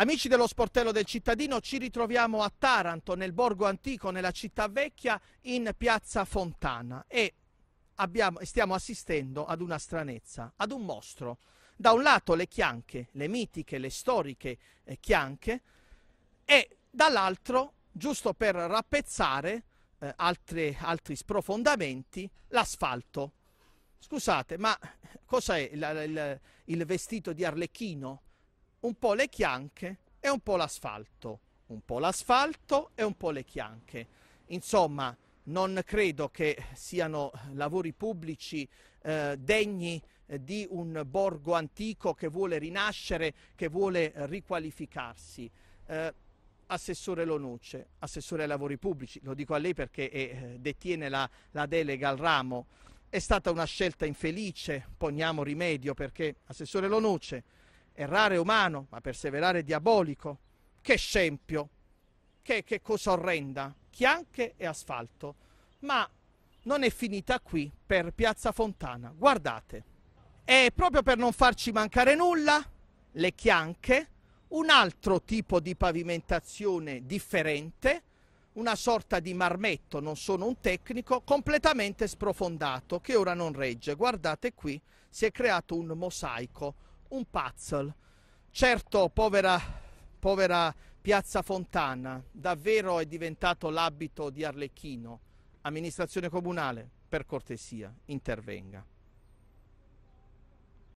Amici dello sportello del cittadino, ci ritroviamo a Taranto, nel borgo antico, nella città vecchia, in piazza Fontana e abbiamo, stiamo assistendo ad una stranezza, ad un mostro. Da un lato le chianche, le mitiche, le storiche eh, chianche e dall'altro, giusto per rappezzare eh, altri, altri sprofondamenti, l'asfalto. Scusate, ma cos'è il, il, il vestito di Arlecchino? un po' le chianche e un po' l'asfalto, un po' l'asfalto e un po' le chianche. Insomma, non credo che siano lavori pubblici eh, degni eh, di un borgo antico che vuole rinascere, che vuole riqualificarsi. Eh, Assessore Lonuce, Assessore ai lavori pubblici, lo dico a lei perché eh, detiene la, la delega al ramo, è stata una scelta infelice, poniamo rimedio perché, Assessore Lonuce, Errare umano, ma perseverare diabolico. Che scempio, che, che cosa orrenda, chianche e asfalto. Ma non è finita qui per Piazza Fontana. Guardate. E proprio per non farci mancare nulla, le chianche, un altro tipo di pavimentazione differente, una sorta di marmetto, non sono un tecnico, completamente sprofondato, che ora non regge. Guardate qui, si è creato un mosaico un puzzle. Certo, povera, povera Piazza Fontana, davvero è diventato l'abito di Arlecchino. Amministrazione comunale, per cortesia, intervenga.